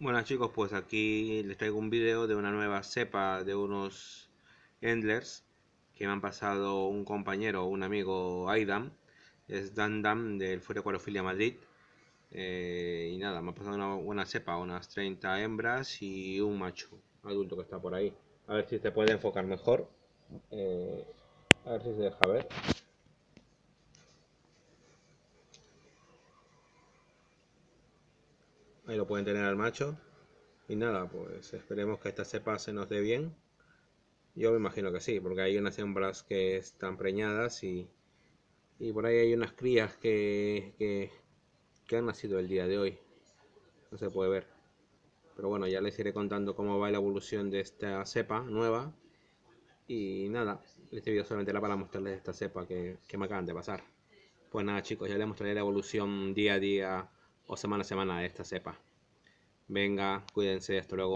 Bueno chicos, pues aquí les traigo un video de una nueva cepa de unos Endlers que me han pasado un compañero, un amigo Aidam, es Dan Dan del Fuerte cuerofilia Madrid. Eh, y nada, me ha pasado una buena cepa, unas 30 hembras y un macho adulto que está por ahí. A ver si se puede enfocar mejor. Eh, a ver si se deja ver. Ahí lo pueden tener al macho. Y nada, pues esperemos que esta cepa se nos dé bien. Yo me imagino que sí, porque hay unas hembras que están preñadas y, por ahí hay unas crías que, que, han nacido el día de hoy. No se puede ver. Pero bueno, ya les iré contando cómo va la evolución de esta cepa nueva. Y nada, este video solamente era para mostrarles esta cepa que, que me acaban de pasar. Pues nada chicos, ya les mostraré la evolución día a día o semana a semana de esta cepa. Venga, cuídense, hasta luego.